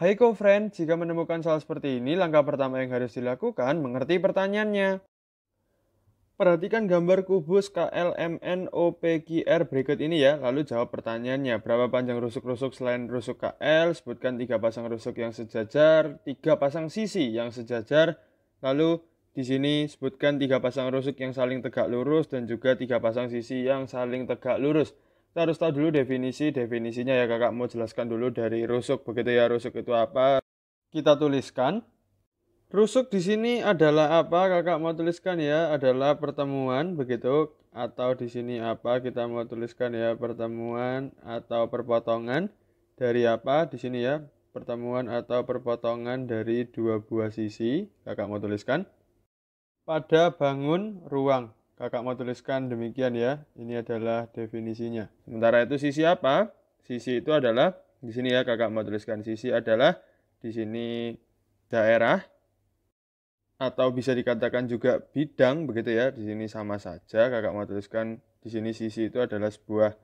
Hai co-friend, jika menemukan soal seperti ini, langkah pertama yang harus dilakukan mengerti pertanyaannya. Perhatikan gambar kubus KLMNOPQR berikut ini ya, lalu jawab pertanyaannya. Berapa panjang rusuk-rusuk selain rusuk KL? Sebutkan tiga pasang rusuk yang sejajar, tiga pasang sisi yang sejajar. Lalu di sini sebutkan tiga pasang rusuk yang saling tegak lurus dan juga tiga pasang sisi yang saling tegak lurus kita harus tahu dulu definisi definisinya ya kakak mau jelaskan dulu dari rusuk begitu ya rusuk itu apa kita tuliskan rusuk di sini adalah apa kakak mau tuliskan ya adalah pertemuan begitu atau di sini apa kita mau tuliskan ya pertemuan atau perpotongan dari apa di sini ya pertemuan atau perpotongan dari dua buah sisi kakak mau tuliskan pada bangun ruang Kakak mau tuliskan demikian ya. Ini adalah definisinya. Sementara itu sisi apa? Sisi itu adalah di sini ya kakak mau tuliskan sisi adalah di sini daerah atau bisa dikatakan juga bidang begitu ya. Di sini sama saja kakak mau tuliskan di sini sisi itu adalah sebuah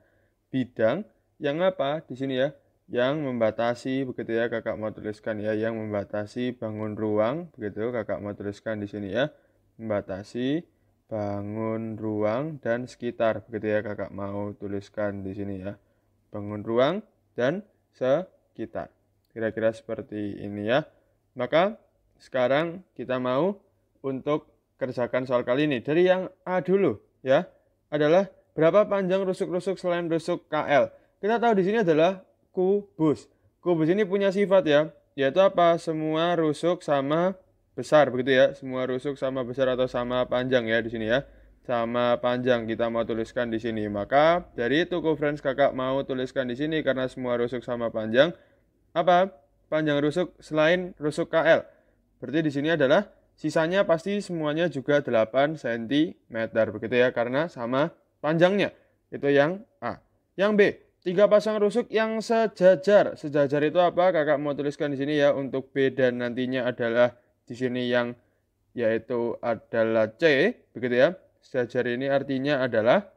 bidang yang apa? Di sini ya yang membatasi begitu ya kakak mau tuliskan ya yang membatasi bangun ruang begitu kakak mau tuliskan di sini ya membatasi bangun ruang dan sekitar begitu ya kakak mau tuliskan di sini ya bangun ruang dan sekitar kira-kira seperti ini ya maka sekarang kita mau untuk kerjakan soal kali ini dari yang A dulu ya adalah berapa panjang rusuk-rusuk selain rusuk KL kita tahu di sini adalah kubus kubus ini punya sifat ya yaitu apa semua rusuk sama besar begitu ya. Semua rusuk sama besar atau sama panjang ya di sini ya. Sama panjang kita mau tuliskan di sini. Maka dari itu friends kakak mau tuliskan di sini karena semua rusuk sama panjang. Apa? Panjang rusuk selain rusuk KL. Berarti di sini adalah sisanya pasti semuanya juga 8 cm begitu ya karena sama panjangnya itu yang A yang B tiga pasang rusuk yang sejajar sejajar itu apa kakak mau tuliskan di sini ya untuk B dan nantinya adalah di sini yang yaitu adalah C, begitu ya. Sejajar ini artinya adalah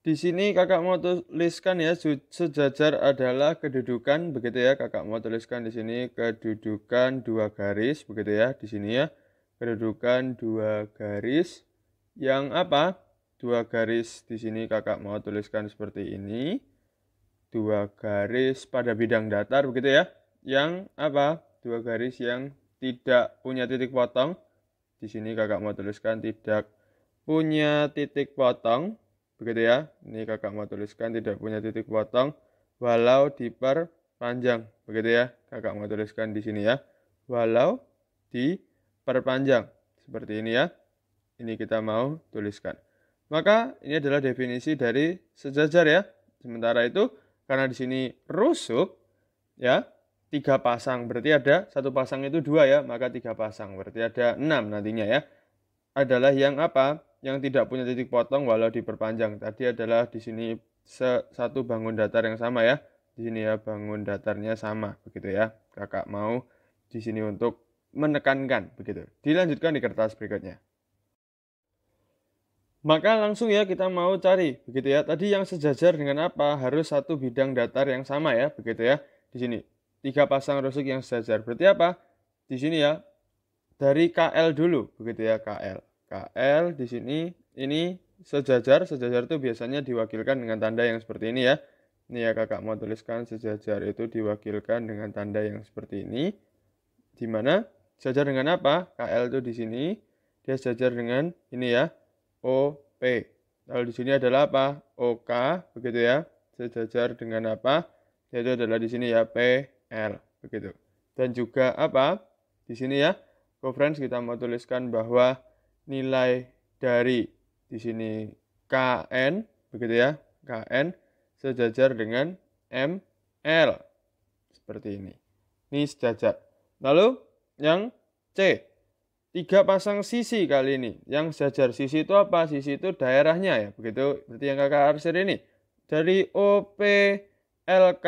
di sini kakak mau tuliskan ya sejajar adalah kedudukan begitu ya kakak mau tuliskan di sini kedudukan dua garis begitu ya di sini ya kedudukan dua garis yang apa dua garis di sini kakak mau tuliskan seperti ini dua garis pada bidang datar begitu ya yang apa dua garis yang tidak punya titik potong. Di sini kakak mau tuliskan tidak punya titik potong. Begitu ya. Ini kakak mau tuliskan tidak punya titik potong walau diperpanjang. Begitu ya. Kakak mau tuliskan di sini ya. Walau diperpanjang. Seperti ini ya. Ini kita mau tuliskan. Maka ini adalah definisi dari sejajar ya. Sementara itu karena di sini rusuk ya tiga pasang berarti ada satu pasang itu dua ya maka tiga pasang berarti ada enam nantinya ya adalah yang apa yang tidak punya titik potong walau diperpanjang tadi adalah di sini satu bangun datar yang sama ya di sini ya bangun datarnya sama begitu ya kakak mau di sini untuk menekankan begitu dilanjutkan di kertas berikutnya maka langsung ya kita mau cari begitu ya tadi yang sejajar dengan apa harus satu bidang datar yang sama ya begitu ya di sini tiga pasang rusuk yang sejajar. Berarti apa? Di sini ya, dari KL dulu, begitu ya KL. KL di sini ini sejajar, sejajar itu biasanya diwakilkan dengan tanda yang seperti ini ya. Ini ya kakak mau tuliskan sejajar itu diwakilkan dengan tanda yang seperti ini. di mana sejajar dengan apa? KL itu di sini dia sejajar dengan ini ya OP. Lalu di sini adalah apa? OK begitu ya. Sejajar dengan apa? Yaitu adalah di sini ya P L begitu. Dan juga apa? Di sini ya, reference kita mau tuliskan bahwa nilai dari di sini KN begitu ya, KN sejajar dengan ML seperti ini. Ini sejajar. Lalu yang C, tiga pasang sisi kali ini. Yang sejajar sisi itu apa? Sisi itu daerahnya ya, begitu. berarti yang kakak arsir ini. Dari OP LK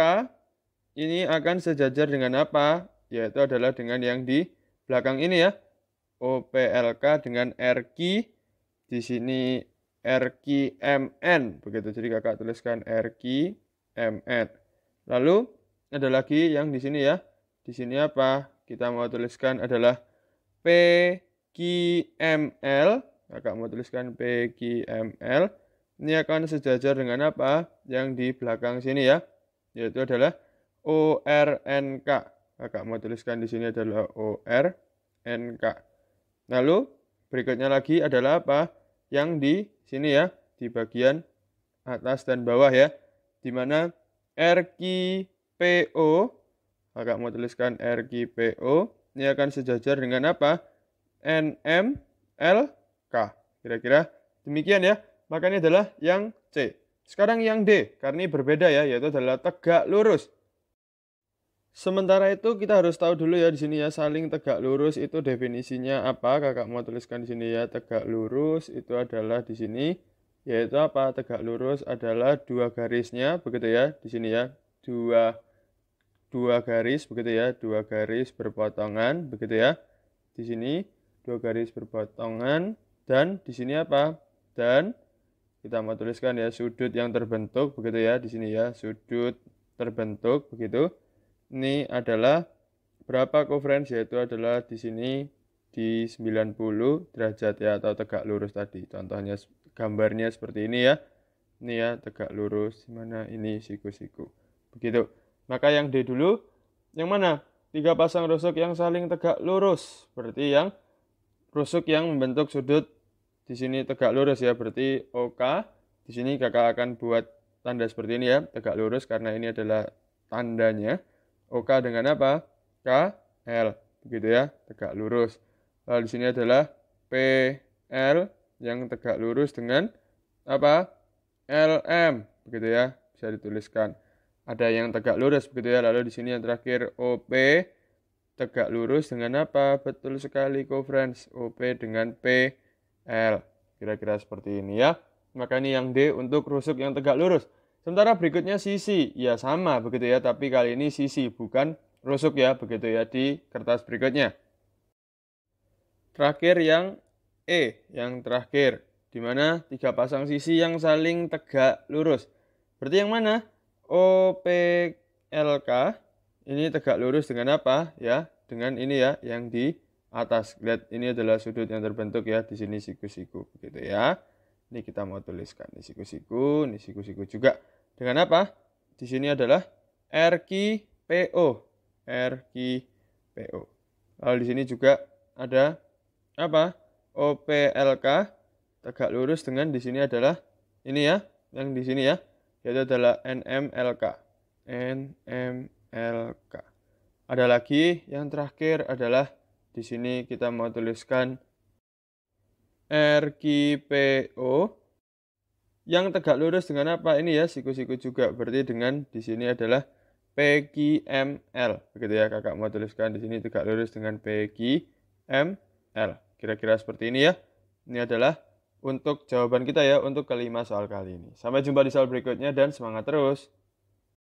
ini akan sejajar dengan apa? Yaitu adalah dengan yang di belakang ini ya. OPLK dengan RQ di sini RQMN begitu. Jadi kakak tuliskan RQMN. Lalu ada lagi yang di sini ya. Di sini apa? Kita mau tuliskan adalah PQML. Kakak mau tuliskan PQML. Ini akan sejajar dengan apa? Yang di belakang sini ya. Yaitu adalah O R N K. Kakak mau tuliskan di sini adalah O R N K. Lalu berikutnya lagi adalah apa? Yang di sini ya, di bagian atas dan bawah ya. Di mana R P O, kakak mau tuliskan R P O. ini akan sejajar dengan apa? N M L K, Kira-kira demikian ya. Makanya adalah yang C. Sekarang yang D, karena ini berbeda ya, yaitu adalah tegak lurus. Sementara itu kita harus tahu dulu ya di sini ya saling tegak lurus itu definisinya apa? Kakak mau tuliskan di sini ya tegak lurus itu adalah di sini yaitu apa? Tegak lurus adalah dua garisnya begitu ya di sini ya dua dua garis begitu ya dua garis berpotongan begitu ya di sini dua garis berpotongan dan di sini apa? Dan kita mau tuliskan ya sudut yang terbentuk begitu ya di sini ya sudut terbentuk begitu ini adalah berapa koferensi yaitu adalah di sini di 90 derajat ya atau tegak lurus tadi. Contohnya gambarnya seperti ini ya. Ini ya tegak lurus mana ini siku-siku. Begitu. Maka yang D dulu yang mana? Tiga pasang rusuk yang saling tegak lurus. Berarti yang rusuk yang membentuk sudut di sini tegak lurus ya. Berarti OK. Di sini Kakak akan buat tanda seperti ini ya, tegak lurus karena ini adalah tandanya. OK dengan apa? KL. Begitu ya, tegak lurus. Lalu di sini adalah PL yang tegak lurus dengan apa? LM. Begitu ya, bisa dituliskan. Ada yang tegak lurus begitu ya. Lalu di sini yang terakhir OP tegak lurus dengan apa? Betul sekali, co-friends. OP dengan PL. Kira-kira seperti ini ya. Maka ini yang D untuk rusuk yang tegak lurus. Sementara berikutnya sisi, ya sama begitu ya, tapi kali ini sisi bukan rusuk ya, begitu ya di kertas berikutnya. Terakhir yang E, yang terakhir, di mana tiga pasang sisi yang saling tegak lurus. Berarti yang mana? OPLK ini tegak lurus dengan apa? Ya, dengan ini ya, yang di atas. Lihat, ini adalah sudut yang terbentuk ya, di sini siku-siku, begitu ya. Ini kita mau tuliskan di siku-siku, di siku-siku juga. Dengan apa? Di sini adalah RQPO. RQPO. Lalu di sini juga ada apa? OPLK tegak lurus dengan di sini adalah ini ya, yang di sini ya, yaitu adalah NMLK. NMLK. Ada lagi yang terakhir adalah di sini kita mau tuliskan RQPO yang tegak lurus dengan apa ini ya siku-siku juga berarti dengan di sini adalah PQML begitu ya kakak mau tuliskan di sini tegak lurus dengan PQML kira-kira seperti ini ya ini adalah untuk jawaban kita ya untuk kelima soal kali ini sampai jumpa di soal berikutnya dan semangat terus